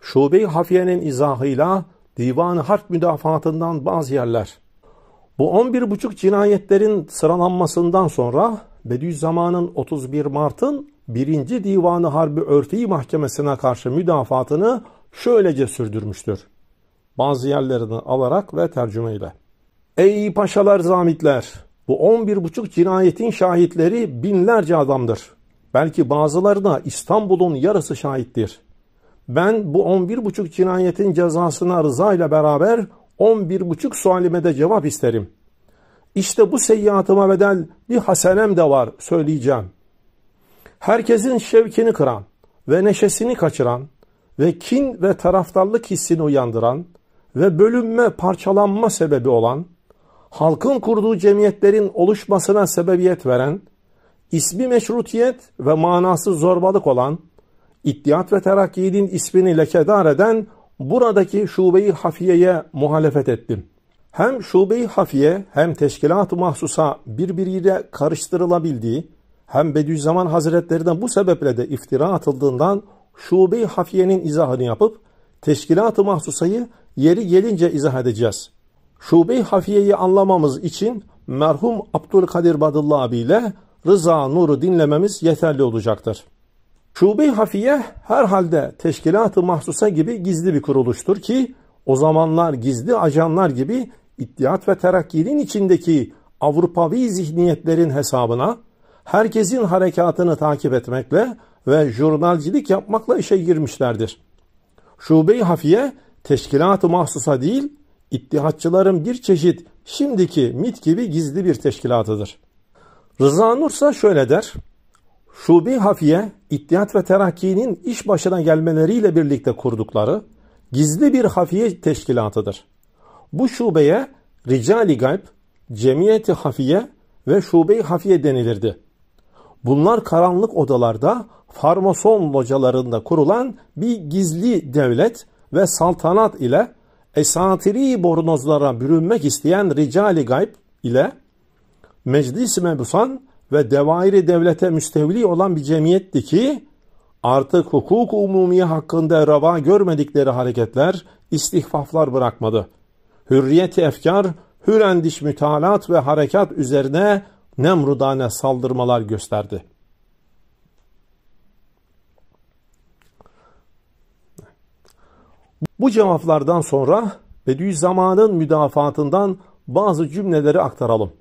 Şube-i Hafiye'nin izahıyla Divan-ı Harp Müdafatından bazı yerler. Bu 11,5 cinayetlerin sıralanmasından sonra Bediüzzaman'ın 31 Mart'ın 1. Divanı Harbi Örtüyü Mahkemesi'ne karşı müdafatını şöylece sürdürmüştür. Bazı yerlerini alarak ve tercümeyle. Ey paşalar zamitler! Bu 11,5 cinayetin şahitleri binlerce adamdır. Belki bazıları da İstanbul'un yarısı şahittir ben bu 11,5 cinayetin cezasına rıza ile beraber 11,5 sualime de cevap isterim. İşte bu seyyiatıma bedel bir hasenem de var söyleyeceğim. Herkesin şevkini kıran ve neşesini kaçıran ve kin ve taraftarlık hissini uyandıran ve bölünme parçalanma sebebi olan, halkın kurduğu cemiyetlerin oluşmasına sebebiyet veren, ismi meşrutiyet ve manası zorbalık olan İttihat ve Terakki'nin ismini lekedar eden buradaki şubeyi hafiyeye muhalefet ettim. Hem şubeyi hafiye hem teşkilat-ı mahsusa birbiriyle karıştırılabildiği hem Bediüzzaman Hazretleri'den bu sebeple de iftira atıldığından şubeyi hafiyenin izahını yapıp teşkilat-ı mahsusayı yeri gelince izah edeceğiz. Şubeyi hafiyeyi anlamamız için merhum Abdülkadir Badullah abiyle Rıza Nur'u dinlememiz yeterli olacaktır. Şube-i Hafiye herhalde teşkilat-ı mahsusa gibi gizli bir kuruluştur ki o zamanlar gizli ajanlar gibi İttihat ve Terakki'nin içindeki Avrupavi zihniyetlerin hesabına herkesin harekatını takip etmekle ve jurnalcilik yapmakla işe girmişlerdir. Şube-i Hafiye teşkilat-ı mahsusa değil, ittihatçıların bir çeşit şimdiki MIT gibi gizli bir teşkilatıdır. Rıza Nur ise şöyle der, Şubi Hafiye, İttihat ve Terakki'nin iş başına gelmeleriyle birlikte kurdukları gizli bir hafiye teşkilatıdır. Bu şubeye Ricali Gayb, Cemiyeti Hafiye ve Şube-i Hafiye denilirdi. Bunlar karanlık odalarda farmason localarında kurulan bir gizli devlet ve saltanat ile esatiri bornozlara bürünmek isteyen Ricali Gayb ile Meclis-i Mebusan ve devairi devlete müstevli olan bir cemiyetti ki artık hukuk umumi hakkında rava görmedikleri hareketler, istihfaflar bırakmadı. Hürriyet-i hür endiş mütalat ve harekat üzerine Nemrudane saldırmalar gösterdi. Bu cevaplardan sonra Bediüzzaman'ın müdafatından bazı cümleleri aktaralım.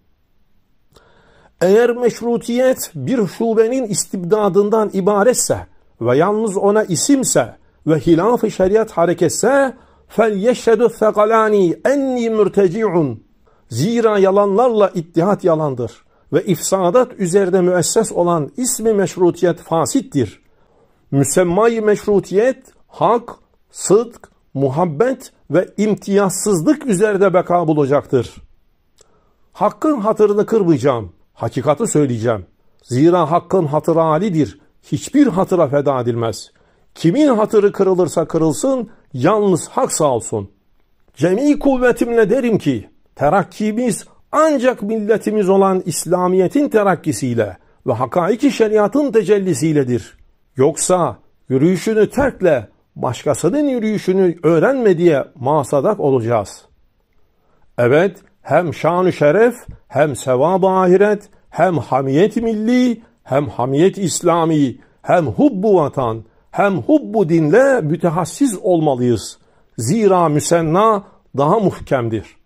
Eğer meşrutiyet bir şubenin istibdadından ibaretse ve yalnız ona isimse ve hilaf-ı şeriat hareketse فَلْيَشْهَدُ الثَّقَلَانِ اَنِّي مُرْتَجِعُنْ Zira yalanlarla ittihat yalandır ve ifsadat üzerinde müesses olan ismi meşrutiyet fasittir. Müsemmayı meşrutiyet, hak, sıdk, muhabbet ve imtiyazsızlık üzerinde beka bulacaktır. Hakkın hatırını kırmayacağım. Hakikatı söyleyeceğim. Zira hakkın hatırı alidir. Hiçbir hatıra feda edilmez. Kimin hatırı kırılırsa kırılsın, yalnız hak sağ olsun. Cemi kuvvetimle derim ki, terakkimiz ancak milletimiz olan İslamiyet'in terakkisiyle ve hakaiki şeriatın tecellisiyledir. Yoksa yürüyüşünü terkle, başkasının yürüyüşünü öğrenme diye masadak olacağız. Evet, hem şan-ı şeref, hem sevab ahiret, hem hamiyet milli, hem hamiyet İslami, hem hubbu vatan, hem hubbu dinle mütehassiz olmalıyız. Zira müsenna daha muhkemdir.